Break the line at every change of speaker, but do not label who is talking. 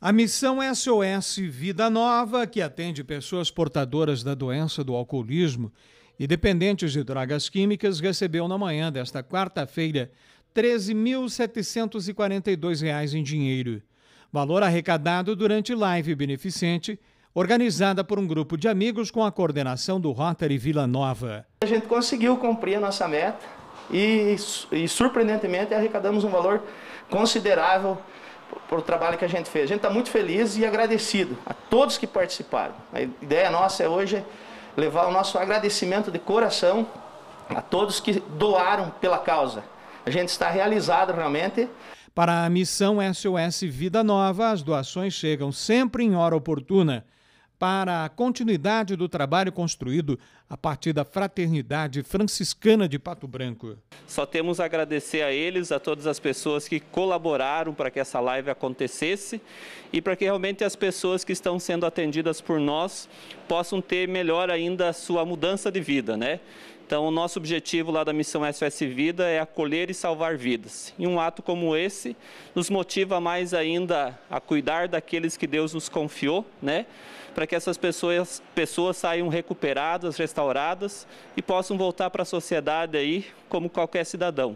A missão SOS Vida Nova, que atende pessoas portadoras da doença do alcoolismo e dependentes de drogas químicas, recebeu na manhã desta quarta-feira R$ 13.742 em dinheiro. Valor arrecadado durante live beneficente, organizada por um grupo de amigos com a coordenação do Rotary Vila Nova.
A gente conseguiu cumprir a nossa meta e, e surpreendentemente, arrecadamos um valor considerável pelo trabalho que a gente fez. A gente está muito feliz e agradecido a todos que participaram. A ideia nossa é hoje levar o nosso agradecimento de coração a todos que doaram pela causa.
A gente está realizado realmente. Para a missão SOS Vida Nova, as doações chegam sempre em hora oportuna. Para a continuidade do trabalho construído a partir da Fraternidade Franciscana de Pato Branco.
Só temos a agradecer a eles, a todas as pessoas que colaboraram para que essa live acontecesse e para que realmente as pessoas que estão sendo atendidas por nós possam ter melhor ainda a sua mudança de vida, né? Então, o nosso objetivo lá da missão SOS Vida é acolher e salvar vidas. E um ato como esse nos motiva mais ainda a cuidar daqueles que Deus nos confiou, né? Para que essas pessoas, pessoas saiam recuperadas, restauradas restauradas e possam voltar para a sociedade aí como qualquer cidadão.